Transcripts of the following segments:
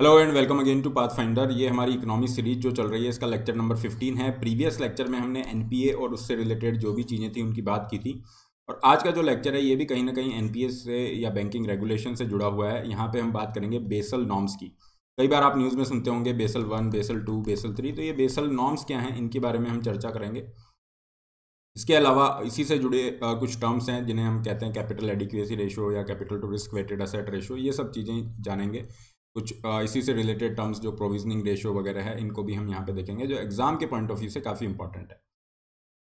Hello and welcome again to path finder ये हमारी economic series जो चल रही है इसका लेक्चर नंबर 15 है प्रीवियस लेक्चर में हमने एनपीए और उससे रिलेटेड जो भी चीज़ें थी उनकी बात की थी और आज का जो लेक्चर है ये भी कहीं ना कहीं एनपीए से या बैंकिंग रेगुलेशन से जुड़ा हुआ है यहाँ पर हम बात करेंगे बेसल नॉम्स की कई बार आप न्यूज़ में सुनते होंगे Basel one Basel two Basel three तो ये बेसल नॉम्स क्या हैं इनके बारे में हम चर्चा करेंगे इसके अलावा इसी से जुड़े आ, कुछ टर्म्स हैं जिन्हें हम कहते हैं कैपिटल एडिक्यूसी रेशो या capital to risk weighted asset ratio ये सब चीज़ें जानेंगे कुछ इसी से रिलेटेड टर्म्स जो प्रोविजनिंग रेशियो वगैरह है इनको भी हम यहाँ पे देखेंगे जो एग्जाम के पॉइंट ऑफ व्यू से काफ़ी इंपॉर्टेंट है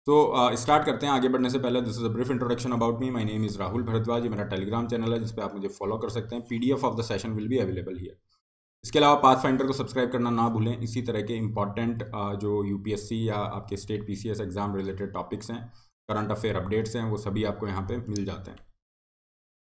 तो स्टार्ट करते हैं आगे बढ़ने से पहले this is a brief introduction about me my name is Rahul Bhardwaj मेरा टेलीग्राम चैनल है जिस पर आप मुझे फॉलो कर सकते हैं PDF of the session will भी अवेलेबल हियर इसके अलावा पाथ फाइंडर को सब्सक्राइब करना ना भूलें इसी तरह के इंपॉर्टेंट जो यूपीएससी या आपके state PCS exam related topics हैं करंट अफेयर अपडेट्स हैं वो सभी आपको यहाँ पर मिल जाते हैं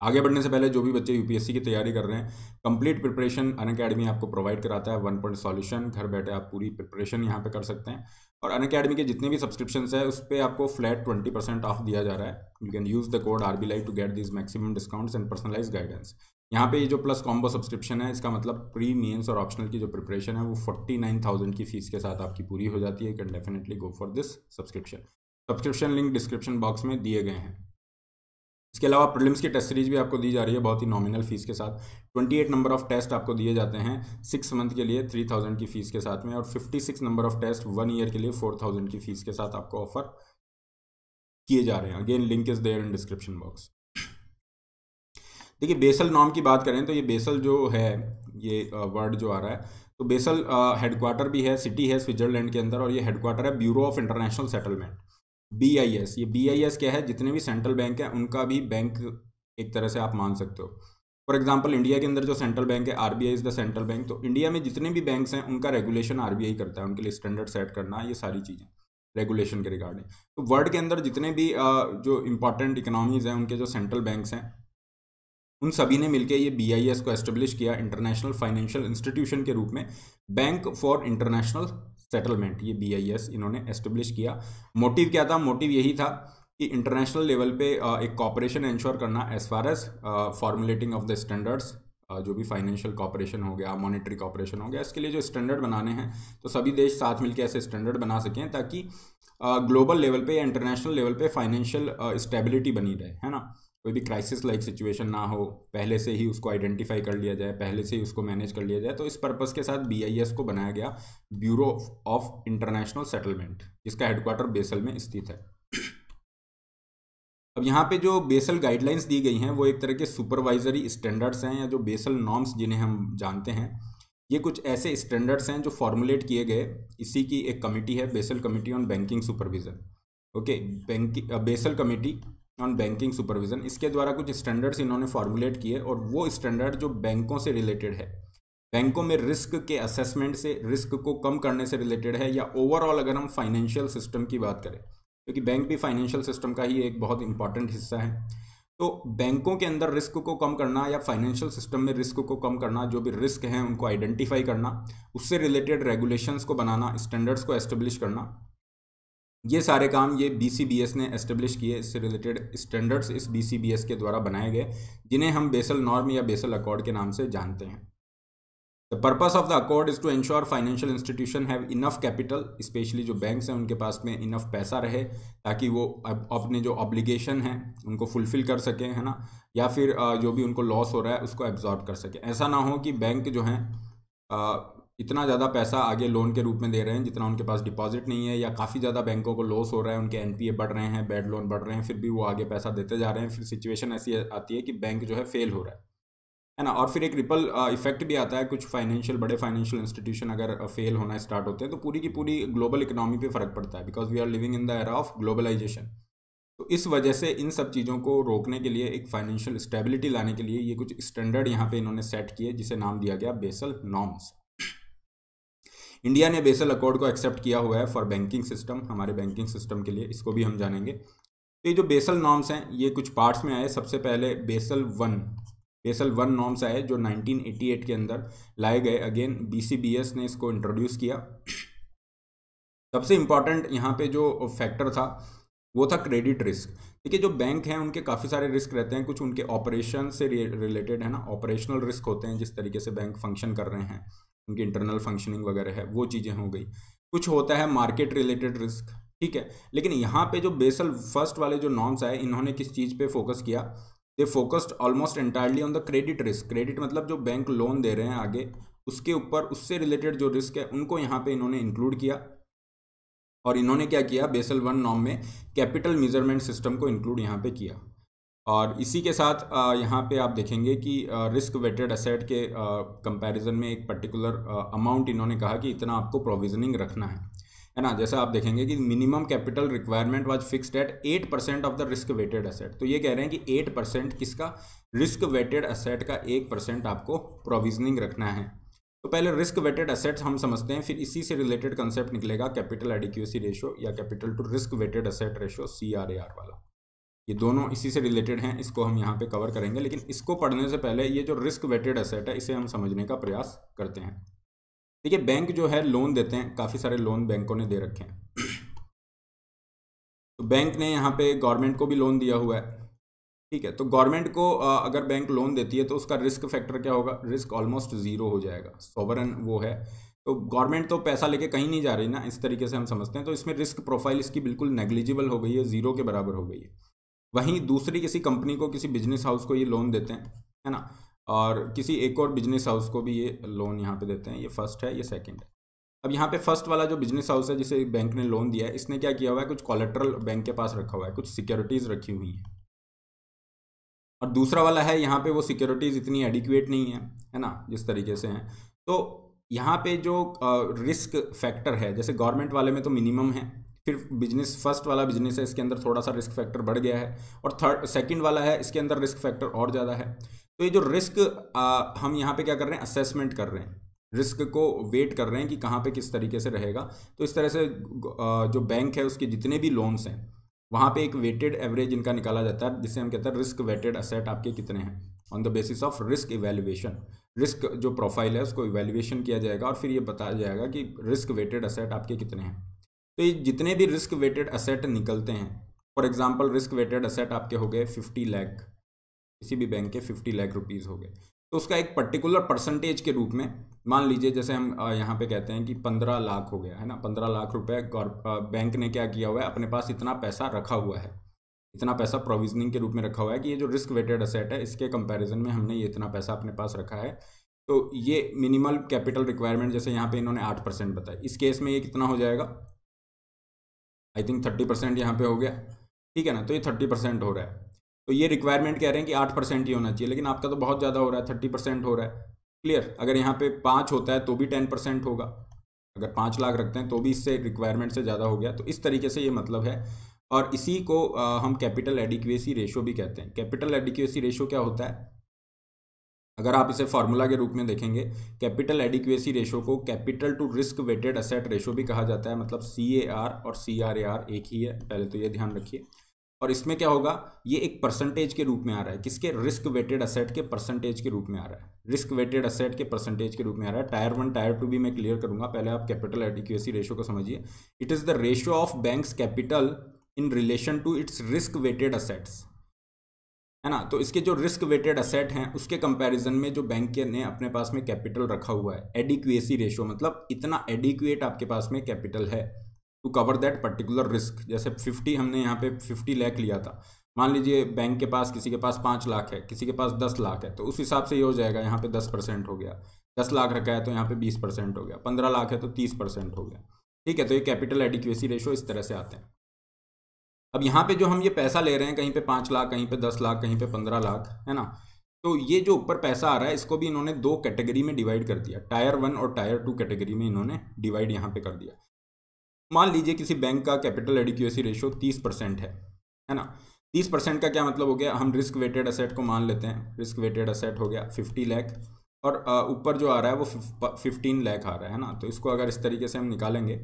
आगे बढ़ने से पहले जो भी बच्चे यूपीएससी की तैयारी कर रहे हैं कंप्लीट प्रिपरेशन अन अकेडमी आपको प्रोवाइड कराता है वन पॉइंट सॉल्यूशन घर बैठे आप पूरी प्रिपरेशन यहाँ पे कर सकते हैं और अन अकेडमी के जितने भी सब्सक्रिप्शन है उस पर आपको फ्लैट ट्वेंटी परसेंट ऑफ दिया जा रहा है you can use the code R B live to get this maximum discount and personalise guidance यहाँ पे ये जो प्लस कॉम्बो सब्सक्रिप्शन है इसका मतलब प्री मेंस और ऑप्शनल की जो प्रिपरेशन है वो फोर्टी नाइन थाउजेंड की फीस के साथ आपकी पूरी हो जाती है can definitely go for this subscription subscription link description box में दिए गए हैं इसके अलावा प्रिलिम्स की टेस्ट सीरीज भी आपको दी जा रही है बहुत ही नॉमिनल फीस के साथ 28 नंबर ऑफ टेस्ट आपको दिए जाते हैं सिक्स मंथ के लिए 3000 की फीस के साथ में और 56 number of test one year के लिए 4000 की फीस के साथ आपको ऑफर किए जा रहे हैं again link is there in description box देखिए बेसल नॉम की बात करें तो ये बेसल जो है ये वर्ड जो आ रहा है तो बेसल हेडक्वार्टर भी है सिटी है स्विट्जरलैंड के अंदर और ये हेडक्वार्टर है bureau of international settlement B I S ये बी आई एस क्या है जितने भी सेंट्रल बैंक हैं उनका भी बैंक एक तरह से आप मान सकते हो फॉर एग्जाम्पल इंडिया के अंदर जो सेंट्रल बैंक है R B I is the central bank तो इंडिया में जितने भी बैंक्स हैं उनका रेगुलेशन आर बी आई करता है उनके लिए स्टैंडर्ड सेट करना ये सारी चीज़ें रेगुलेशन के रिगार्डिंग तो वर्ल्ड के अंदर जितने भी जो इंपॉर्टेंट इकोनॉमीज़ हैं उनके जो सेंट्रल बैंक्स हैं उन सभी ने मिलकर ये बी को एस्टेब्लिश किया इंटरनेशनल फाइनेंशियल इंस्टीट्यूशन के रूप में बैंक फॉर इंटरनेशनल सेटलमेंट ये बी इन्होंने एस्टेब्लिश किया मोटिव क्या था मोटिव यही था कि इंटरनेशनल लेवल पे एक कॉपरेशन इंश्योर करना as far as formulating of the standards जो भी फाइनेंशियल कॉपरेशन हो गया मॉनेटरी कॉपरेशन हो गया इसके लिए जो स्टैंडर्ड बनाने हैं तो सभी देश साथ मिलकर ऐसे स्टैंडर्ड बना सकें ताकि ग्लोबल लेवल पे या इंटरनेशनल लेवल पे फाइनेंशियल स्टेबिलिटी बनी रहे है ना कोई भी क्राइसिस लाइक सिचुएशन ना हो पहले से ही उसको आइडेंटिफाई कर लिया जाए पहले से ही उसको मैनेज कर लिया जाए तो इस पर्पस के साथ बीआईएस को बनाया गया ब्यूरो ऑफ इंटरनेशनल सेटलमेंट जिसका हेडक्वार्टर बेसल में स्थित है अब यहाँ पे जो बेसल गाइडलाइंस दी गई हैं वो एक तरह के सुपरवाइजरी स्टैंडर्ड्स हैं या जो बेसल नॉर्म्स जिन्हें हम जानते हैं ये कुछ ऐसे स्टैंडर्ड्स हैं जो फॉर्मुलेट किए गए इसी की एक कमेटी है Basel committee on banking supervision okay bank Basel committee on banking supervision इसके द्वारा कुछ स्टैंडर्ड्स इन्होंने फॉर्मुलेट किए और वो स्टैंडर्ड जो बैंकों से रिलेटेड है बैंकों में रिस्क के असेसमेंट से रिस्क को कम करने से रिलेटेड है या ओवरऑल अगर हम फाइनेंशियल सिस्टम की बात करें क्योंकि बैंक भी फाइनेंशियल सिस्टम का ही एक बहुत इंपॉर्टेंट हिस्सा है तो बैंकों के अंदर रिस्क को कम करना या फाइनेंशियल सिस्टम में रिस्क को कम करना जो भी रिस्क हैं उनको आइडेंटिफाई करना उससे रिलेटेड रेगुलेशंस को बनाना स्टैंडर्ड्स को एस्टेब्लिश करना ये सारे काम ये बी ने एस्टेब्लिश किए इससे रिलेटेड स्टैंडर्ड्स इस बी के द्वारा बनाए गए जिन्हें हम बेसल नॉर्म या बेसल अकॉर्ड के नाम से जानते हैं the purpose of the accord is to ensure financial institution have enough capital specially जो बैंक्स हैं उनके पास में इनफ पैसा रहे ताकि वो अपने जो ऑब्लिगेशन हैं उनको फुलफिल कर सकें है ना या फिर जो भी उनको लॉस हो रहा है उसको एब्जॉर्ब कर सकें ऐसा ना हो कि बैंक जो हैं इतना ज़्यादा पैसा आगे लोन के रूप में दे रहे हैं जितना उनके पास डिपॉजिट नहीं है या काफ़ी ज़्यादा बैंकों को लॉस हो रहा है उनके एनपीए बढ़ रहे हैं बैड लोन बढ़ रहे हैं फिर भी वो आगे पैसा देते जा रहे हैं फिर सिचुएशन ऐसी आती है कि बैंक जो है फेल हो रहा है है ना और फिर एक रिपल इफेक्ट भी आता है कुछ फाइनेंशियल बड़े फाइनेंशियल इंस्टीट्यूशन अगर फेल होना स्टार्ट होते हैं तो पूरी की पूरी ग्लोबल इकोनॉमी पर फर्क पड़ता है because we are living in the era of globalisation तो इस वजह से इन सब चीज़ों को रोकने के लिए एक फाइनेंशियल स्टेबिलिटी लाने के लिए ये कुछ स्टैंडर्ड यहाँ पे इन्होंने सेट किए जिसे नाम दिया गया बेसल नॉर्म्स इंडिया ने बेसल अकॉर्ड को एक्सेप्ट किया हुआ है फॉर बैंकिंग सिस्टम हमारे बैंकिंग सिस्टम के लिए इसको भी हम जानेंगे तो ये जो बेसल नॉर्म्स हैं ये कुछ पार्ट्स में आए सबसे पहले Basel one Basel one norms आए जो 1988 के अंदर लाए गए अगेन बी ने इसको इंट्रोड्यूस किया सबसे इम्पॉर्टेंट यहाँ पे जो फैक्टर था वो था क्रेडिट रिस्क देखिए जो बैंक हैं उनके काफ़ी सारे रिस्क रहते हैं कुछ उनके ऑपरेशन से रिलेटेड है ना ऑपरेशनल रिस्क होते हैं जिस तरीके से बैंक फंक्शन कर रहे हैं उनकी इंटरनल फंक्शनिंग वगैरह है वो चीज़ें हो गई कुछ होता है मार्केट रिलेटेड रिस्क ठीक है लेकिन यहाँ पे जो बेसल फर्स्ट वाले जो नॉर्म्स आए इन्होंने किस चीज़ पे फोकस किया they focused almost entirely on the credit risk credit मतलब जो बैंक लोन दे रहे हैं आगे उसके ऊपर उससे रिलेटेड जो रिस्क है उनको यहाँ पे इन्होंने इंक्लूड किया और इन्होंने क्या किया बेसल वन नॉम में कैपिटल मेजरमेंट सिस्टम को इंक्लूड यहाँ पे किया और इसी के साथ यहाँ पे आप देखेंगे कि रिस्क वेटेड असेट के कंपैरिजन में एक पर्टिकुलर अमाउंट इन्होंने कहा कि इतना आपको प्रोविजनिंग रखना है है ना जैसा आप देखेंगे कि minimum capital requirement was fixed at eight percent of the risk weighted asset तो ये कह रहे हैं कि एट परसेंट किसका रिस्क वेटेड असेट का एक परसेंट आपको प्रोविजनिंग रखना है तो पहले रिस्क वेटेड असेट्स हम समझते हैं फिर इसी से रिलेटेड कंसेप्ट निकलेगा कैपिटल एडिक्यूसी रेशियो या capital to risk weighted asset ratio C वाला ये दोनों इसी से रिलेटेड हैं इसको हम यहाँ पे कवर करेंगे लेकिन इसको पढ़ने से पहले ये जो रिस्क वेटेड असेट है इसे हम समझने का प्रयास करते हैं देखिए बैंक जो है लोन देते हैं काफ़ी सारे लोन बैंकों ने दे रखे हैं तो बैंक ने यहाँ पे गवर्नमेंट को भी लोन दिया हुआ है ठीक है तो गवर्नमेंट को अगर बैंक लोन देती है तो उसका रिस्क फैक्टर क्या होगा रिस्क ऑलमोस्ट ज़ीरो हो जाएगा सोवरन वो है तो गवर्नमेंट तो पैसा लेके कहीं नहीं जा रही ना इस तरीके से हम समझते हैं तो इसमें रिस्क प्रोफाइल इसकी बिल्कुल नेग्लिजिबल हो गई है ज़ीरो के बराबर हो गई है वहीं हाँ। दूसरी किसी कंपनी को किसी बिजनेस हाउस को ये लोन देते हैं है ना और किसी एक और बिजनेस हाउस को भी ये लोन यहाँ पे देते हैं ये फर्स्ट है ये सेकंड है अब यहाँ पे फर्स्ट वाला जो बिजनेस हाउस है जिसे बैंक ने लोन दिया है इसने क्या किया हुआ है कुछ कॉलेट्रल बैंक के पास रखा हुआ है कुछ सिक्योरिटीज़ रखी हुई हैं और दूसरा वाला है यहाँ पे वो सिक्योरिटीज़ इतनी एडिक्वेट नहीं है है ना जिस तरीके से हैं तो यहाँ पे जो रिस्क फैक्टर है जैसे गवर्नमेंट वाले में तो मिनिमम है फिर बिजनेस फर्स्ट वाला बिजनेस है इसके अंदर थोड़ा सा रिस्क फैक्टर बढ़ गया है और थर्ड सेकेंड वाला है इसके अंदर रिस्क फैक्टर और ज़्यादा है तो ये जो रिस्क आ, हम यहाँ पे क्या कर रहे हैं असेसमेंट कर रहे हैं रिस्क को वेट कर रहे हैं कि कहाँ पे किस तरीके से रहेगा तो इस तरह से जो बैंक है उसके जितने भी लोन्स हैं वहाँ पे एक वेटेड एवरेज इनका निकाला जाता है जिसे हम कहते हैं रिस्क वेटेड असेट आपके कितने हैं on the basis of risk evaluation risk जो प्रोफाइल है उसको इवेल्युएशन किया जाएगा और फिर ये बताया जाएगा कि रिस्क वेटेड असेट आपके कितने हैं तो ये जितने भी रिस्क वेटेड असेट निकलते हैं for example risk weighted asset आपके हो गए फिफ्टी लैख किसी भी बैंक के फिफ्टी लैख रुपीज़ हो गए तो उसका एक पर्टिकुलर परसेंटेज के रूप में मान लीजिए जैसे हम यहाँ पे कहते हैं कि पंद्रह लाख हो गया है ना पंद्रह लाख रुपए बैंक ने क्या किया हुआ है अपने पास इतना पैसा रखा हुआ है इतना पैसा प्रोविजनिंग के रूप में रखा हुआ है कि ये जो रिस्क वेटेड असेट है इसके कंपैरिजन में हमने ये इतना पैसा अपने पास रखा है तो ये मिनिमल कैपिटल रिक्वायरमेंट जैसे यहाँ पे इन्होंने आठ परसेंट बताया इस केस में ये कितना हो जाएगा आई थिंक थर्टी परसेंट यहाँ पे हो गया ठीक है ना तो ये थर्टी परसेंट हो रहा है तो ये रिक्वायरमेंट कह रहे हैं कि आठ परसेंट ही होना चाहिए लेकिन आपका तो बहुत ज़्यादा हो रहा है थर्टी परसेंट हो रहा है क्लियर अगर यहाँ पे पाँच होता है तो भी टेन परसेंट होगा अगर पाँच लाख रखते हैं तो भी इससे रिक्वायरमेंट से ज़्यादा हो गया तो इस तरीके से ये मतलब है और इसी को आ, हम कैपिटल एडिक्वेसी रेशो भी कहते हैं कैपिटल एडिक्वेसी रेशो क्या होता है अगर आप इसे फार्मूला के रूप में देखेंगे कैपिटल एडिक्वेसी रेशो को capital to risk weighted asset ratio भी कहा जाता है मतलब सी ए आर और सी आर ए आर एक ही है पहले तो ये ध्यान रखिए और इसमें क्या होगा ये एक परसेंटेज के रूप में आ रहा है किसके रिस्क वेटेड असेट के परसेंटेज के रूप में आ रहा है रिस्क वेटेड असेट के परसेंटेज के रूप में आ रहा है टायर वन टायर टू भी मैं क्लियर करूंगा पहले आप कैपिटल एडिक्वेसी रेशो को समझिए it is the ratio of bank's capital in relation to its risk weighted assets है ना तो इसके जो रिस्क वेटेड असेट हैं उसके कंपैरिजन में जो बैंक ने अपने पास में कैपिटल रखा हुआ है एडिक्वेसी रेशियो मतलब इतना एडिक्वेट आपके पास में कैपिटल है to cover that particular risk जैसे फिफ्टी हमने यहाँ पे फिफ्टी लैख लिया था मान लीजिए बैंक के पास किसी के पास पाँच लाख है किसी के पास दस लाख है तो उस हिसाब से ये हो जाएगा यहाँ पे दस परसेंट हो गया दस लाख रखा है तो यहाँ पे बीस परसेंट हो गया पंद्रह लाख है तो तीस परसेंट हो गया ठीक है तो ये कैपिटल एडिक्वेसी रेशो इस तरह से आते हैं अब यहाँ पे जो हम ये पैसा ले रहे हैं कहीं पे पाँच लाख कहीं पे दस लाख कहीं पे पंद्रह लाख है ना तो ये जो ऊपर पैसा आ रहा है इसको भी इन्होंने दो कैटेगरी में डिवाइड कर दिया टायर वन और टायर टू कैटेगरी में इन्होंने डिवाइड यहाँ पे कर दिया मान लीजिए किसी बैंक का कैपिटल एडिक्यूसी रेशियो तीस परसेंट है है ना तीस परसेंट का क्या मतलब हो गया हम रिस्क वेटेड असेट को मान लेते हैं रिस्क वेटेड असेट हो गया फिफ्टी लैख और ऊपर जो आ रहा है वो फिफ्टीन लैख आ रहा है ना तो इसको अगर इस तरीके से हम निकालेंगे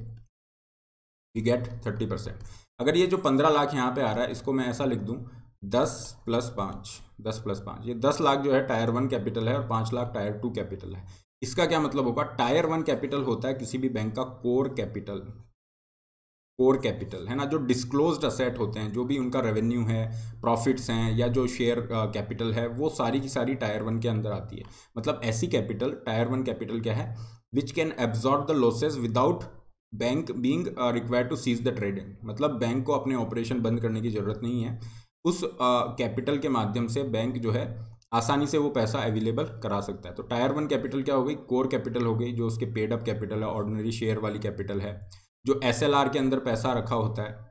वी गेट थर्टी परसेंट अगर ये जो पंद्रह लाख यहाँ पे आ रहा है इसको मैं ऐसा लिख दूँ दस प्लस पाँच दस प्लस पाँच ये दस लाख जो है टायर वन कैपिटल है और पाँच लाख टायर टू कैपिटल है इसका क्या मतलब होगा टायर वन कैपिटल होता है किसी भी बैंक का कोर कैपिटल कोर कैपिटल है ना जो डिस्क्लोज्ड असेट होते हैं जो भी उनका रेवेन्यू है प्रॉफिट्स हैं या जो शेयर कैपिटल है वो सारी की सारी टायर वन के अंदर आती है मतलब ऐसी कैपिटल टायर वन कैपिटल क्या है which can absorb the losses without bank being require to cease the trading मतलब बैंक को अपने ऑपरेशन बंद करने की ज़रूरत नहीं है उस कैपिटल uh, के माध्यम से बैंक जो है आसानी से वो पैसा अवेलेबल करा सकता है तो टायर वन कैपिटल क्या हो गई कोर कैपिटल हो गई जो उसके पेड अप कैपिटल है ऑर्डिनरी शेयर वाली कैपिटल है जो एस के अंदर पैसा रखा होता है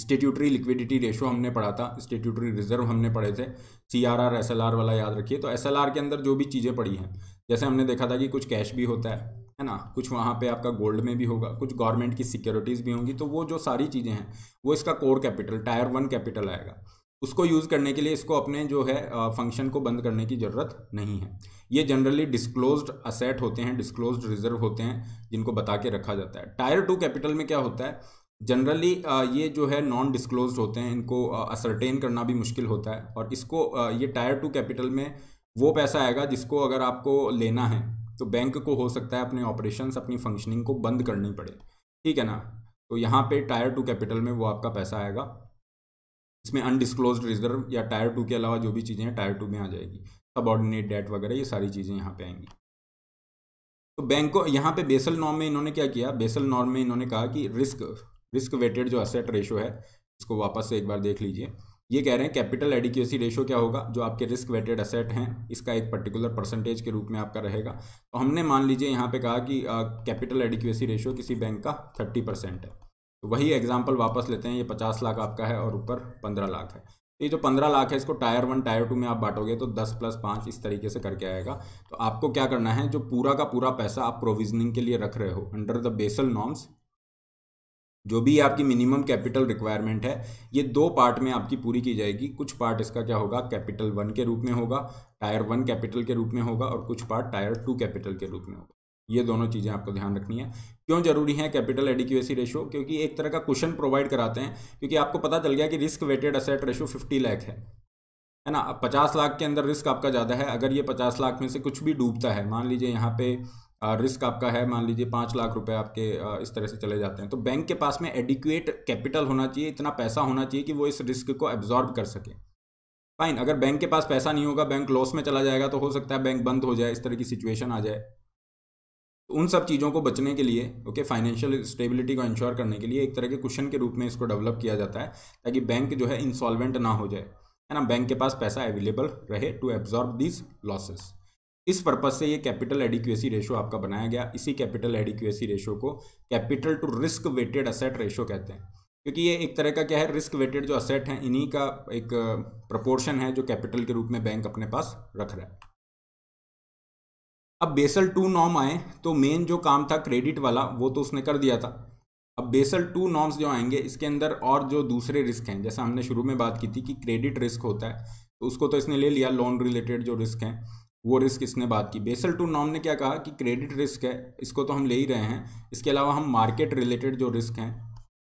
स्टेट्यूटरी लिक्विडिटी रेशो हमने पढ़ा था स्टेट्यूटरी रिजर्व हमने पढ़े थे C R R S L R वाला याद रखिए तो एस एल आर के अंदर जो भी चीज़ें पड़ी हैं जैसे हमने देखा था कि कुछ कैश भी होता है है ना कुछ वहाँ पे आपका गोल्ड में भी होगा कुछ गवर्नमेंट की सिक्योरिटीज़ भी होंगी तो वो जो सारी चीज़ें हैं वो इसका core capital tier one capital आएगा उसको यूज़ करने के लिए इसको अपने जो है फंक्शन को बंद करने की ज़रूरत नहीं है ये जनरली डिस्क्लोज्ड असेट होते हैं डिस्क्लोज्ड रिजर्व होते हैं जिनको बता के रखा जाता है टायर टू कैपिटल में क्या होता है जनरली ये जो है नॉन डिस्क्लोज होते हैं इनको असरटेन करना भी मुश्किल होता है और इसको ये टायर टू कैपिटल में वो पैसा आएगा जिसको अगर आपको लेना है तो बैंक को हो सकता है अपने ऑपरेशंस अपनी फंक्शनिंग को बंद करनी पड़े ठीक है ना तो यहाँ पे टायर टू कैपिटल में वो आपका पैसा आएगा इसमें अनडिस्क्लोज रिजर्व या टायर टू के अलावा जो भी चीज़ें हैं टायर टू में आ जाएगी सब ऑर्डिनेट डेट वगैरह ये सारी चीज़ें यहाँ पे आएंगी तो बैंक को यहाँ पे बेसल नॉर्म में इन्होंने क्या किया बेसल नॉर्म में इन्होंने कहा कि रिस्क रिस्क वेटेड जो असेट रेशो है इसको वापस से एक बार देख लीजिए ये कह रहे हैं कैपिटल एडिक्यूसी रेशो क्या होगा जो आपके रिस्क वेटेड असेट हैं इसका एक पर्टिकुलर परसेंटेज के रूप में आपका रहेगा तो हमने मान लीजिए यहाँ पे कहा कि कैपिटल एडिक्यूसी रेशो किसी बैंक का थर्टी परसेंट है तो वही एग्जाम्पल वापस लेते हैं ये पचास लाख आपका है और ऊपर पंद्रह लाख है तो ये जो पंद्रह लाख है इसको टायर वन टायर टू में आप बांटोगे तो दस प्लस पाँच इस तरीके से करके आएगा तो आपको क्या करना है जो पूरा का पूरा पैसा आप प्रोविजनिंग के लिए रख रहे हो अंडर द बेसल नॉर्म्स जो भी आपकी मिनिमम कैपिटल रिक्वायरमेंट है ये दो पार्ट में आपकी पूरी की जाएगी कुछ पार्ट इसका क्या होगा कैपिटल वन के रूप में होगा टायर वन कैपिटल के रूप में होगा और कुछ पार्ट टायर टू कैपिटल के रूप में होगा ये दोनों चीज़ें आपको ध्यान रखनी है क्यों जरूरी है कैपिटल एडिक्यूएसी रेशो क्योंकि एक तरह का क्वेश्चन प्रोवाइड कराते हैं क्योंकि आपको पता चल गया कि risk weighted asset ratio fifty lakh है है ना पचास लाख के अंदर रिस्क आपका ज़्यादा है अगर ये पचास लाख में से कुछ भी डूबता है मान लीजिए यहाँ पे रिस्क आपका है मान लीजिए पाँच लाख रुपए आपके इस तरह से चले जाते हैं तो बैंक के पास में एडिक्यूएट कैपिटल होना चाहिए इतना पैसा होना चाहिए कि वो इस रिस्क को एब्जॉर्ब कर सके फाइन अगर बैंक के पास पैसा नहीं होगा बैंक लॉस में चला जाएगा तो हो सकता है बैंक बंद हो जाए इस तरह की सिचुएशन आ जाए तो उन सब चीज़ों को बचने के लिए ओके फाइनेंशियल स्टेबिलिटी को इंश्योर करने के लिए एक तरह के क्वेश्चन के रूप में इसको डेवलप किया जाता है ताकि बैंक जो है इंसॉल्वेंट ना हो जाए है ना बैंक के पास पैसा अवेलेबल रहे टू एब्जॉर्ब दीज लॉसेस इस पर्पज से ये कैपिटल एडिक्यूएसी रेशो आपका बनाया गया इसी कैपिटल एडिक्यूएसी रेशो को capital to risk weighted asset ratio कहते हैं क्योंकि ये एक तरह का क्या है रिस्क वेटेड जो असेट हैं इन्हीं का एक प्रपोर्शन है जो कैपिटल के रूप में बैंक अपने पास रख रहा है अब बेसल टू नॉर्म आए तो मेन जो काम था क्रेडिट वाला वो तो उसने कर दिया था अब बेसल टू नॉर्म्स जो आएंगे इसके अंदर और जो दूसरे रिस्क हैं जैसा हमने शुरू में बात की थी कि क्रेडिट रिस्क होता है तो उसको तो इसने ले लिया लोन रिलेटेड जो रिस्क हैं वो रिस्क इसने बात की बेसल टू नॉम ने क्या कहा कि क्रेडिट रिस्क है इसको तो हम ले ही रहे हैं इसके अलावा हम मार्केट रिलेटेड जो रिस्क हैं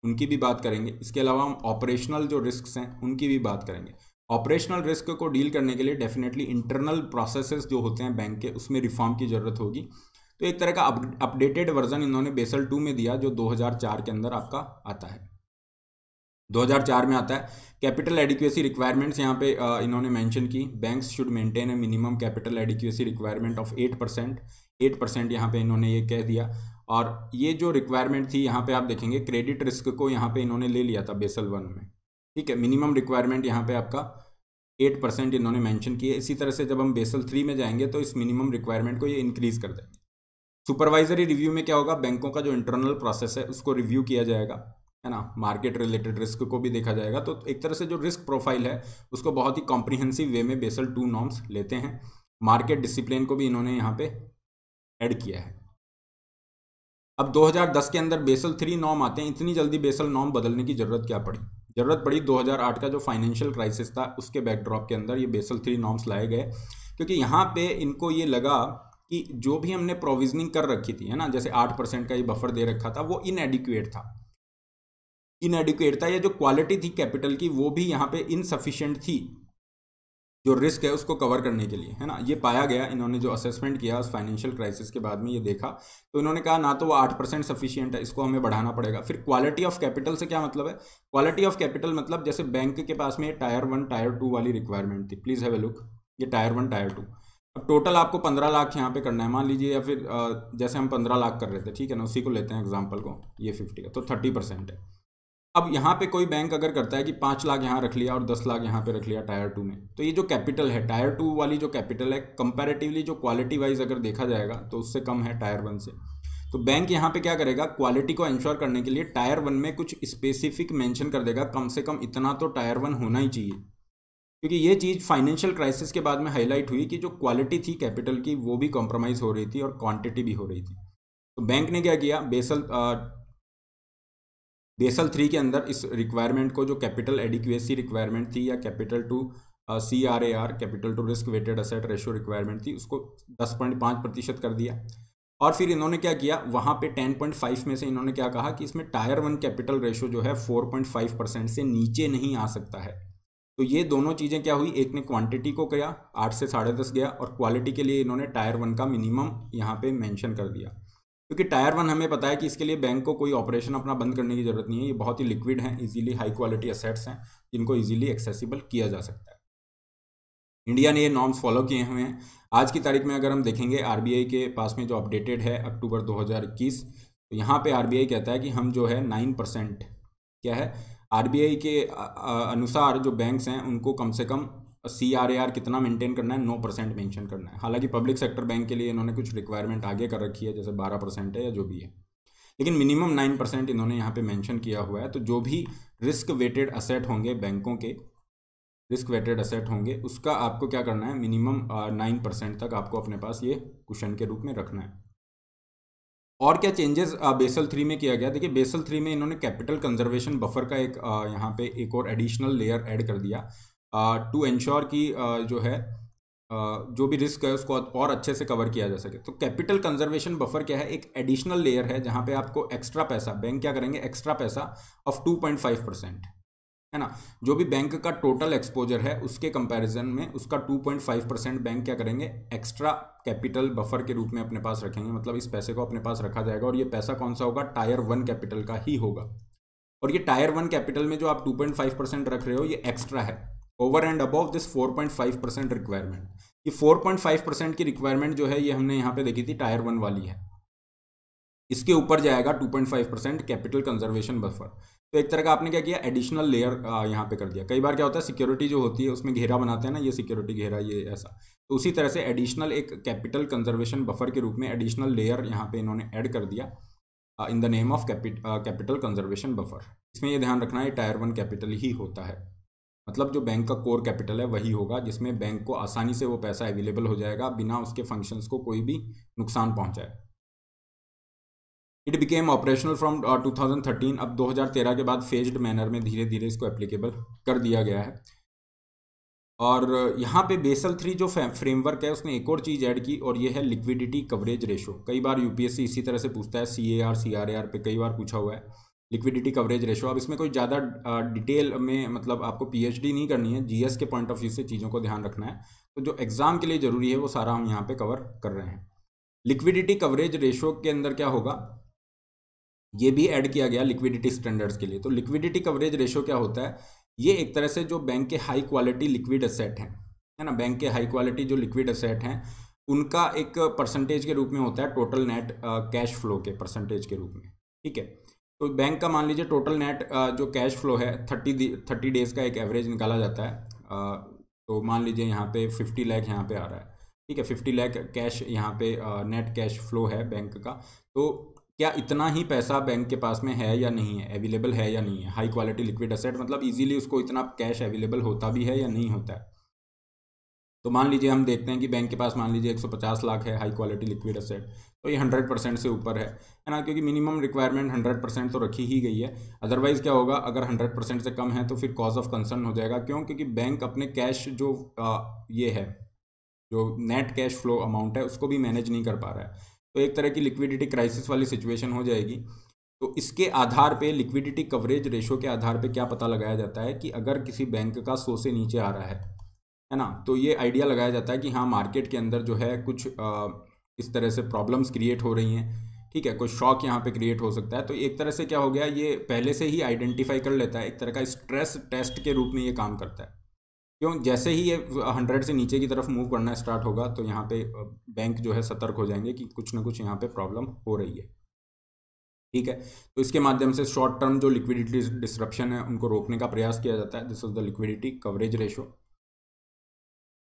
उनकी भी बात करेंगे इसके अलावा हम ऑपरेशनल जो रिस्क हैं उनकी भी बात करेंगे ऑपरेशनल रिस्क को डील करने के लिए डेफिनेटली इंटरनल प्रोसेसेस जो होते हैं बैंक के उसमें रिफॉर्म की ज़रूरत होगी तो एक तरह का अपडेटेड वर्जन इन्होंने बेसल टू में दिया जो 2004 के अंदर आपका आता है 2004 में आता है कैपिटल एडिक्यूसी रिक्वायरमेंट्स यहाँ पे इन्होंने मेंशन की banks should maintain a minimum capital adequacy requirement of eight percent eight percent यहाँ पे इन्होंने ये कह दिया और ये जो रिक्वायरमेंट थी यहाँ पे आप देखेंगे क्रेडिट रिस्क को यहाँ पे इन्होंने ले लिया था बेसल वन में ठीक है मिनिमम रिक्वायरमेंट यहाँ पे आपका एट परसेंट इन्होंने मैंशन किया इसी तरह से जब हम बेसल थ्री में जाएंगे तो इस मिनिमम रिक्वायरमेंट को ये इंक्रीज़ कर देंगे सुपरवाइजरी रिव्यू में क्या होगा बैंकों का जो इंटरनल प्रोसेस है उसको रिव्यू किया जाएगा है ना मार्केट रिलेटेड रिस्क को भी देखा जाएगा तो एक तरह से जो रिस्क प्रोफाइल है उसको बहुत ही कॉम्प्रिहेंसिव वे में बेसल टू नॉर्म्स लेते हैं मार्केट डिसिप्लिन को भी इन्होंने यहाँ पे ऐड किया है अब 2010 के अंदर बेसल थ्री नॉर्म आते हैं इतनी जल्दी बेसल नॉर्म बदलने की ज़रूरत क्या पड़ी ज़रूरत पड़ी 2008 का जो फाइनेंशियल क्राइसिस था उसके बैकड्रॉप के अंदर ये बेसल थ्री नॉर्म्स लाए गए क्योंकि यहाँ पे इनको ये लगा कि जो भी हमने प्रोविजनिंग कर रखी थी है ना जैसे आठ परसेंट का ये बफर दे रखा था वो इनएडिक्यूएट था इनएडिकुएट था या जो क्वालिटी थी कैपिटल की वो भी यहाँ पे इनसफिशियंट थी जो रिस्क है उसको कवर करने के लिए है ना ये पाया गया इन्होंने जो असेसमेंट किया उस फाइनेंशियल क्राइसिस के बाद में ये देखा तो इन्होंने कहा ना तो वो आठ परसेंट सफिशियंट है इसको हमें बढ़ाना पड़ेगा फिर क्वालिटी ऑफ कैपिटल से क्या मतलब है क्वालिटी ऑफ कैपिटल मतलब जैसे बैंक के पास में टायर वन टायर टू वाली रिक्वायरमेंट थी प्लीज़ हैव ए लुक ये टायर वन टायर टू अब टोटल आपको पंद्रह लाख यहाँ पे करना है मान लीजिए या फिर जैसे हम पंद्रह लाख कर रहे थे ठीक है ना उसी को लेते हैं एग्जाम्पल को ये फिफ्टी का तो थर्टी परसेंट है अब यहाँ पे कोई बैंक अगर करता है कि पाँच लाख यहाँ रख लिया और दस लाख यहाँ पे रख लिया टायर टू में तो ये जो कैपिटल है टायर टू वाली जो कैपिटल है कंपैरेटिवली जो क्वालिटी वाइज अगर देखा जाएगा तो उससे कम है टायर वन से तो बैंक यहाँ पे क्या करेगा क्वालिटी को इंश्योर करने के लिए टायर वन में कुछ स्पेसिफिक मैंशन कर देगा कम से कम इतना तो टायर वन होना ही चाहिए क्योंकि ये चीज़ फाइनेंशियल क्राइसिस के बाद में हाईलाइट हुई कि जो क्वालिटी थी कैपिटल की वो भी कॉम्प्रोमाइज़ हो रही थी और क्वान्टिटी भी हो रही थी तो बैंक ने क्या किया बेसल बेसल थ्री के अंदर इस रिक्वायरमेंट को जो कैपिटल एडिक्यूएसी रिक्वायरमेंट थी या capital to C R A R capital to risk weighted asset ratio requirement थी उसको दस पॉइंट पाँच प्रतिशत कर दिया और फिर इन्होंने क्या किया वहाँ पे टेन पॉइंट फाइव में से इन्होंने क्या कहा कि इसमें टायर वन कैपिटल रेशो जो है फोर पॉइंट फाइव परसेंट से नीचे नहीं आ सकता है तो ये दोनों चीज़ें क्या हुई एक ने क्वांटिटी को किया आठ से साढ़े दस गया और क्वालिटी के लिए इन्होंने टायर वन का मिनिमम यहाँ पे मेंशन कर दिया क्योंकि टायर वन हमें पता है कि इसके लिए बैंक को कोई ऑपरेशन अपना बंद करने की जरूरत नहीं है ये बहुत ही लिक्विड हैं इजीली हाई क्वालिटी असेट्स हैं जिनको इजीली एक्सेसिबल किया जा सकता है इंडिया ने ये नॉर्म्स फॉलो किए हुए हैं आज की तारीख में अगर हम देखेंगे आर के पास में जो अपडेटेड है अक्टूबर दो तो यहाँ पर आर कहता है कि हम जो है नाइन परसेंट क्या है आर के अनुसार जो बैंक्स हैं उनको कम से कम सी आर ए आर कितना मेंटेन करना है नौ परसेंट मैंशन करना है हालांकि पब्लिक सेक्टर बैंक के लिए इन्होंने कुछ रिक्वायरमेंट आगे कर रखी है जैसे बारह परसेंट है या जो भी है लेकिन मिनिमम नाइन परसेंट इन्होंने यहाँ पे मेंशन किया हुआ है तो जो भी रिस्क वेटेड असेट होंगे बैंकों के रिस्क वेटेड असेट होंगे उसका आपको क्या करना है मिनिमम नाइन परसेंट तक आपको अपने पास ये क्वेश्चन के रूप में रखना है और क्या चेंजेस बेसल थ्री में किया गया देखिए बेसल थ्री में इन्होंने कैपिटल कंजर्वेशन बफर का एक यहाँ पे एक और एडिशनल लेयर ऐड कर दिया टू इंश्योर की जो है जो भी रिस्क है उसको और अच्छे से कवर किया जा सके तो कैपिटल कंजर्वेशन बफर क्या है एक एडिशनल लेयर है जहां पे आपको एक्स्ट्रा पैसा बैंक क्या करेंगे एक्स्ट्रा पैसा ऑफ 2.5 परसेंट है ना जो भी बैंक का टोटल एक्सपोजर है उसके कंपैरिजन में उसका 2.5 परसेंट बैंक क्या करेंगे एक्स्ट्रा कैपिटल बफर के रूप में अपने पास रखेंगे मतलब इस पैसे को अपने पास रखा जाएगा और ये पैसा कौन सा होगा टायर वन कैपिटल का ही होगा और ये टायर वन कैपिटल में जो आप 2.5 परसेंट रख रहे हो ये एक्स्ट्रा है over and above this 4.5 percent requirement ये 4.5 परसेंट की रिक्वायरमेंट जो है ये हमने यहाँ पे देखी थी टायर वन वाली है इसके ऊपर जाएगा 2.5 परसेंट कैपिटल कंजर्वेशन बफर तो एक तरह का आपने क्या किया एडिशनल लेयर यहाँ पे कर दिया कई बार क्या होता है सिक्योरिटी जो होती है उसमें घेरा बनाते हैं ना ये सिक्योरिटी घेरा ये ऐसा तो उसी तरह से एडिशनल एक कैपिटल कंजर्वेशन बफर के रूप में एडिशनल लेयर यहाँ पे इन्होंने ऐड कर दिया in the name of capital conservation buffer इसमें यह ध्यान रखना है टायर वन कैपिटल ही होता है मतलब जो बैंक का कोर कैपिटल है वही होगा जिसमें बैंक को आसानी से वो पैसा अवेलेबल हो जाएगा बिना उसके फंक्शंस को कोई भी नुकसान पहुंचाए इट बिकेम ऑपरेशनल फ्रॉम 2013 अब 2013 के बाद फेज्ड मैनर में धीरे धीरे इसको एप्लीकेबल कर दिया गया है और uh, यहाँ पे बेसल थ्री जो फ्रेमवर्क है उसने एक और चीज़ ऐड की और ये है लिक्विडिटी कवरेज रेशो कई बार यूपीएससी इसी तरह से पूछता है C A R C R A R पे कई बार पूछा हुआ है लिक्विडिटी कवरेज रेशो अब इसमें कोई ज़्यादा डिटेल में मतलब आपको पीएचडी नहीं करनी है जीएस के पॉइंट ऑफ व्यू से चीज़ों को ध्यान रखना है तो जो एग्ज़ाम के लिए ज़रूरी है वो सारा हम यहाँ पे कवर कर रहे हैं लिक्विडिटी कवरेज रेशो के अंदर क्या होगा ये भी ऐड किया गया लिक्विडिटी स्टैंडर्ड्स के लिए तो लिक्विडिटी कवरेज रेशो क्या होता है ये एक तरह से जो बैंक के हाई क्वालिटी लिक्विड असेट हैं है ना बैंक के हाई क्वालिटी जो लिक्विड असेट हैं उनका एक परसेंटेज के रूप में होता है टोटल नेट कैश फ्लो के परसेंटेज के रूप में ठीक है तो बैंक का मान लीजिए टोटल नेट जो कैश फ्लो है थर्टी थर्टी डेज़ का एक एवरेज निकाला जाता है तो मान लीजिए यहाँ पे फिफ्टी लैख यहाँ पे आ रहा है ठीक है फिफ्टी लैख कैश यहाँ पे नेट कैश फ्लो है बैंक का तो क्या इतना ही पैसा बैंक के पास में है या नहीं है अवेलेबल है या नहीं है हाई क्वालिटी लिक्विड असेट मतलब इजीली उसको इतना कैश अवेलेबल होता भी है या नहीं होता है तो मान लीजिए हम देखते हैं कि बैंक के पास मान लीजिए 150 लाख है हाई क्वालिटी लिक्विड असेट तो ये हंड्रेड परसेंट से ऊपर है है ना क्योंकि मिनिमम रिक्वायरमेंट हंड्रेड परसेंट तो रखी ही गई है अदरवाइज़ क्या होगा अगर हंड्रेड परसेंट से कम है तो फिर कॉज ऑफ कंसर्न हो जाएगा क्यों क्योंकि बैंक अपने कैश जो आ, ये है जो नेट कैश फ्लो अमाउंट है उसको भी मैनेज नहीं कर पा रहा है तो एक तरह की लिक्विडिटी क्राइसिस वाली सिचुएशन हो जाएगी तो इसके आधार पे लिक्विडिटी कवरेज रेशो के आधार पे क्या पता लगाया जाता है कि अगर किसी बैंक का सो से नीचे आ रहा है है ना तो ये आइडिया लगाया जाता है कि हाँ मार्केट के अंदर जो है कुछ आ, इस तरह से प्रॉब्लम्स क्रिएट हो रही हैं ठीक है कोई शॉक यहाँ पे क्रिएट हो सकता है तो एक तरह से क्या हो गया ये पहले से ही आइडेंटिफाई कर लेता है एक तरह का स्ट्रेस टेस्ट के रूप में ये काम करता है क्यों जैसे ही ये हंड्रेड से नीचे की तरफ मूव करना स्टार्ट होगा तो यहाँ पे बैंक जो है सतर्क हो जाएंगे कि कुछ ना कुछ यहाँ पे प्रॉब्लम हो रही है ठीक है तो इसके माध्यम से शॉर्ट टर्म जो लिक्विडिटी डिस्ट्रप्शन है उनको रोकने का प्रयास किया जाता है this is the liquidity coverage ratio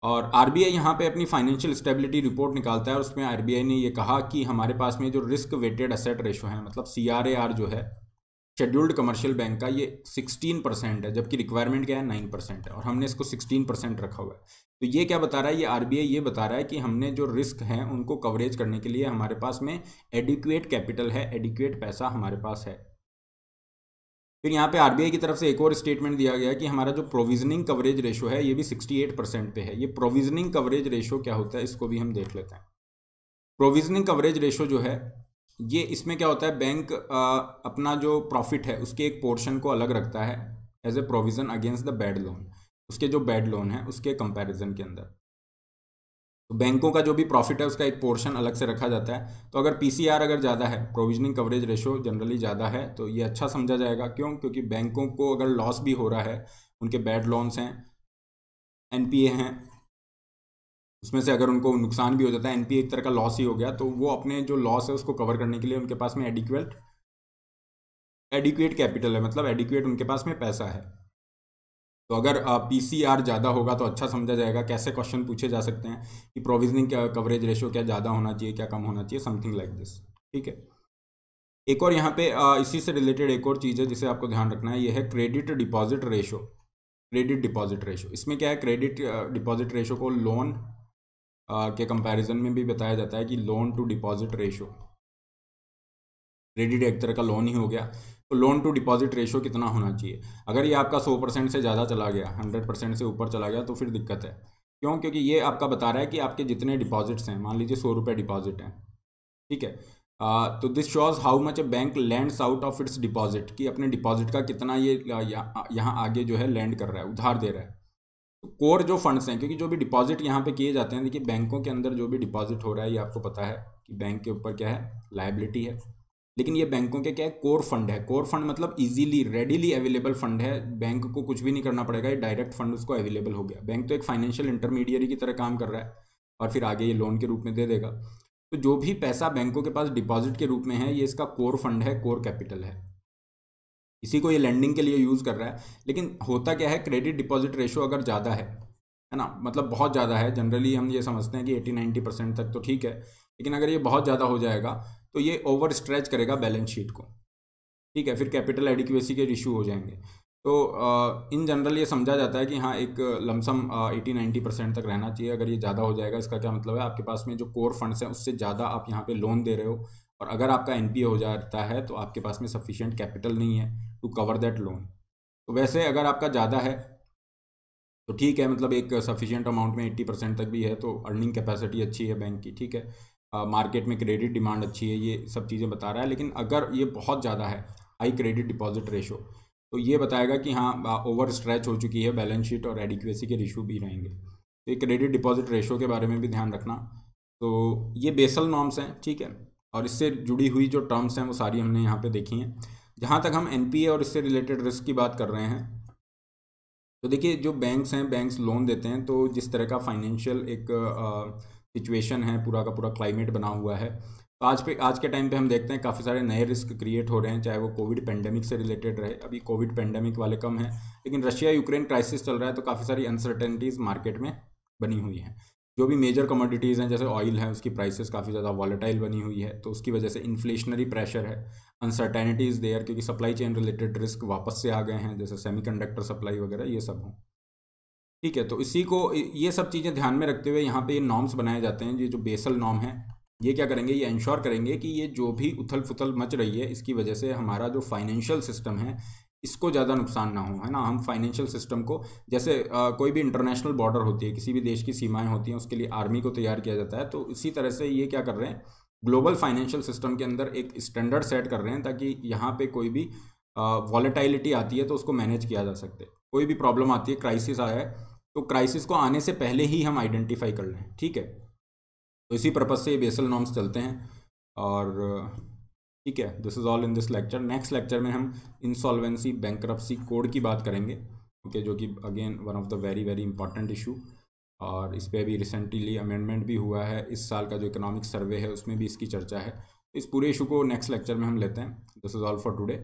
और आर बी आई यहाँ पर अपनी फाइनेंशियल स्टेबिलिटी रिपोर्ट निकालता है और उसमें आर बी आई ने ये कहा कि हमारे पास में जो रिस्क वेटेड असेट रेशो है मतलब सी आर ए आर जो है शेड्यूल्ड कमर्शियल बैंक का ये 16 परसेंट है जबकि रिक्वायरमेंट क्या है 9 परसेंट है और हमने इसको 16 परसेंट रखा हुआ है तो ये क्या बता रहा है ये आरबीआई ये बता रहा है कि हमने जो रिस्क हैं उनको कवरेज करने के लिए हमारे पास में एडिक्वेट कैपिटल है एडिक्वेट पैसा हमारे पास है फिर यहाँ पे आरबीआई की तरफ से एक और स्टेटमेंट दिया गया कि हमारा जो प्रोविजनिंग कवरेज रेशो है ये भी 68 परसेंट पे है ये प्रोविजनिंग कवरेज रेशो क्या होता है इसको भी हम देख लेते हैं प्रोविजनिंग कवरेज रेशो जो है ये इसमें क्या होता है बैंक अपना जो प्रॉफिट है उसके एक पोर्शन को अलग रखता है as a provision against the bad loan उसके जो बैड लोन है उसके कंपेरिजन के अंदर तो बैंकों का जो भी प्रॉफिट है उसका एक पोर्शन अलग से रखा जाता है तो अगर पीसीआर अगर ज़्यादा है प्रोविजनिंग कवरेज रेशो जनरली ज़्यादा है तो ये अच्छा समझा जाएगा क्यों क्योंकि बैंकों को अगर लॉस भी हो रहा है उनके बैड लोन्स हैं एनपीए हैं उसमें से अगर उनको नुकसान भी हो जाता है एनपीए एक तरह का लॉस ही हो गया तो वो अपने जो लॉस है उसको कवर करने के लिए उनके पास में एडिक्वेट एडिक्वेट कैपिटल है मतलब एडिक्वेट उनके पास में पैसा है तो अगर पी सी आर ज़्यादा होगा तो अच्छा समझा जाएगा कैसे क्वेश्चन पूछे जा सकते हैं कि प्रोविजनिंग कवरेज रेशो क्या ज़्यादा होना चाहिए क्या कम होना चाहिए समथिंग लाइक दिस ठीक है एक और यहाँ पे इसी से रिलेटेड एक और चीज़ है जिसे आपको ध्यान रखना है ये है credit deposit ratio credit deposit ratio इसमें क्या है क्रेडिट डिपॉजिट रेशो को लोन के कंपैरिजन में भी बताया जाता है कि loan to deposit ratio credit एक तरह का लोन ही हो गया तो लोन टू डिपॉजिट रेशियो कितना होना चाहिए अगर ये आपका सौ परसेंट से ज़्यादा चला गया हंड्रेड परसेंट से ऊपर चला गया तो फिर दिक्कत है क्यों क्योंकि ये आपका बता रहा है कि आपके जितने डिपॉजिट्स हैं मान लीजिए सौ रुपये डिपॉजिट हैं ठीक है आ, तो this shows how much a bank lends out of its deposit कि अपने डिपॉजिट का कितना ये यहाँ आगे जो है लैंड कर रहा है उधार दे रहा है कोर तो जो फंड्स हैं क्योंकि जो भी डिपॉजिट यहाँ पे किए जाते हैं देखिए बैंकों के अंदर जो भी डिपॉजिट हो रहा है ये आपको पता है कि बैंक के ऊपर क्या है लाइबिलिटी है लेकिन ये बैंकों के क्या है कोर फंड है कोर फंड मतलब इजीली रेडीली अवेलेबल फंड है बैंक को कुछ भी नहीं करना पड़ेगा ये डायरेक्ट फंड उसको अवेलेबल हो गया बैंक तो एक फाइनेंशियल इंटरमीडियरी की तरह काम कर रहा है और फिर आगे ये लोन के रूप में दे देगा तो जो भी पैसा बैंकों के पास डिपॉजिट के रूप में है ये इसका कोर फंड है कोर कैपिटल है इसी को ये लैंडिंग के लिए यूज़ कर रहा है लेकिन होता क्या है क्रेडिट डिपॉजिट रेशो अगर ज़्यादा है है ना मतलब बहुत ज़्यादा है जनरली हम ये समझते हैं कि एटी नाइन्टी परसेंट तक तो ठीक है लेकिन अगर ये बहुत ज़्यादा हो जाएगा तो ये ओवर स्ट्रेच करेगा बैलेंस शीट को ठीक है फिर कैपिटल एडिक्यूसी के इशू हो जाएंगे तो इन जनरल ये समझा जाता है कि हाँ एक लमसम एटी नाइन्टी परसेंट तक रहना चाहिए अगर ये ज़्यादा हो जाएगा इसका क्या मतलब है आपके पास में जो कोर फंड्स हैं उससे ज़्यादा आप यहाँ पे लोन दे रहे हो और अगर आपका एन हो जाता है तो आपके पास में सफिशियंट कैपिटल नहीं है टू कवर दैट लोन तो वैसे अगर आपका ज़्यादा है तो ठीक है मतलब एक सफिशियंट अमाउंट में एट्टी परसेंट तक भी है तो अर्निंग कैपेसिटी अच्छी है बैंक की ठीक है मार्केट में क्रेडिट डिमांड अच्छी है ये सब चीज़ें बता रहा है लेकिन अगर ये बहुत ज़्यादा है हाई क्रेडिट डिपॉजिट रेशो तो ये बताएगा कि हाँ ओवर स्ट्रेच हो चुकी है बैलेंस शीट और एडिक्वेसी के रिश्यू भी रहेंगे तो ये क्रेडिट डिपॉजिट रेशो के बारे में भी ध्यान रखना तो ये बेसल नॉर्म्स हैं ठीक है और इससे जुड़ी हुई जो टर्म्स हैं वो सारी हमने यहाँ पे देखी हैं जहाँ तक हम एनपीए और इससे रिलेटेड रिस्क की बात कर रहे हैं तो देखिए जो बैंक्स हैं बैंक्स लोन देते हैं तो जिस तरह का फाइनेंशियल एक आ, सिचुएशन है पूरा का पूरा क्लाइमेट बना हुआ है तो आज पे आज के टाइम पे हम देखते हैं काफ़ी सारे नए रिस्क क्रिएट हो रहे हैं चाहे वो कोविड पेंडेमिक से रिलेटेड रहे अभी कोविड पेंडेमिक वाले कम हैं लेकिन रशिया यूक्रेन क्राइसिस चल रहा है तो काफ़ी सारी अनसर्टेनिटीज़ मार्केट में बनी हुई हैं जो भी मेजर कमोडिटीज़ हैं जैसे ऑयल है उसकी प्राइसेस काफ़ी ज़्यादा वॉलेटाइल बनी हुई है तो उसकी वजह से इन्फ्लेशनरी प्रेशर है अनसर्टेनिटीज़ देयर क्योंकि सप्लाई चेन रिलेटेड रिस्क वापस से आ गए हैं जैसे सेमीकंडक्टर सप्लाई वगैरह ये सब हों ठीक है तो इसी को ये सब चीज़ें ध्यान में रखते हुए यहाँ पे ये नॉर्म्स बनाए जाते हैं ये जो बेसल नॉर्म है ये क्या करेंगे ये इंश्योर करेंगे कि ये जो भी उथल फुथल मच रही है इसकी वजह से हमारा जो फाइनेंशियल सिस्टम है इसको ज़्यादा नुकसान ना हो है ना हम फाइनेंशियल सिस्टम को जैसे आ, कोई भी इंटरनेशनल बॉर्डर होती है किसी भी देश की सीमाएं होती हैं उसके लिए आर्मी को तैयार किया जाता है तो इसी तरह से ये क्या कर रहे हैं ग्लोबल फाइनेंशियल सिस्टम के अंदर एक स्टैंडर्ड सेट कर रहे हैं ताकि यहाँ पर कोई भी वॉलेटाइलिटी आती है तो उसको मैनेज किया जा सकते कोई भी प्रॉब्लम आती है क्राइसिस आया है तो क्राइसिस को आने से पहले ही हम आइडेंटिफाई कर लें ठीक है तो इसी पर्पज़ से ये बेसल नॉर्म्स चलते हैं और ठीक है this is all in this lecture next lecture में हम इंसॉल्वेंसी बैंक्रप्सी कोड की बात करेंगे ओके जो कि again one of the very very important issue और इस पर अभी रिसेंटली अमेंडमेंट भी हुआ है इस साल का जो इकोनॉमिक सर्वे है उसमें भी इसकी चर्चा है इस पूरे इशू को नेक्स्ट लेक्चर में हम लेते हैं this is all for today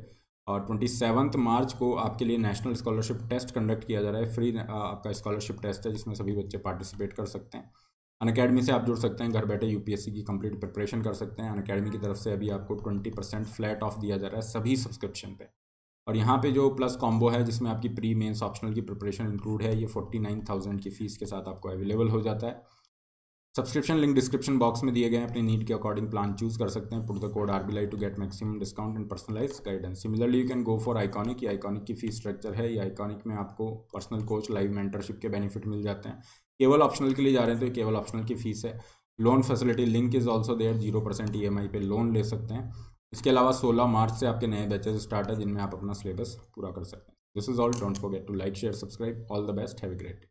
और ट्वेंटी सेवन्थ मार्च को आपके लिए नेशनल स्कॉलरशिप टेस्ट कंडक्ट किया जा रहा है फ्री आपका स्कॉलरशिप टेस्ट है जिसमें सभी बच्चे पार्टिसिपेट कर सकते हैं अन अकेडमी से आप जुड़ सकते हैं घर बैठे यूपीएससी की कंप्लीट प्रिपरेशन कर सकते हैं अन अकेडमी की तरफ से अभी आपको ट्वेंटी परसेंट फ्लैट ऑफ दिया जा रहा है सभी सब्सक्रिप्शन पे और यहाँ पे जो प्लस कॉम्बो है जिसमें आपकी प्री मेंस ऑप्शनल की प्रिपरेशन इंक्लूड है ये फोर्टी नाइन थाउजेंड की फ़ीस के साथ आपको अवेलेबल हो जाता है सब्सक्रिप्शन लिंक डिस्क्रिप्शन बॉक्स में दिए गए हैं अपनी नीड के अकॉर्डिंग प्लान चूज कर सकते हैं put the code R RBI to get maximum discount and personalise guidance similarly you can go for iconic ये आइकॉनिक की फीस स्ट्रक्चर है ये आइकॉनिक में आपको पर्सनल कोच लाइव मेंटरशिप के बेनिफिट मिल जाते हैं केवल ऑप्शनल के लिए जा रहे हैं तो केवल ऑप्शनल की फीस है loan facility link is also there zero percent E pay loan ले सकते हैं इसके अलावा सोलह मार्च से आपके नए बैचेज स्टार्ट है जिनमें आप अपना सिलेबस पूरा कर सकते हैं this is all don't forget to like share subscribe all the best have a great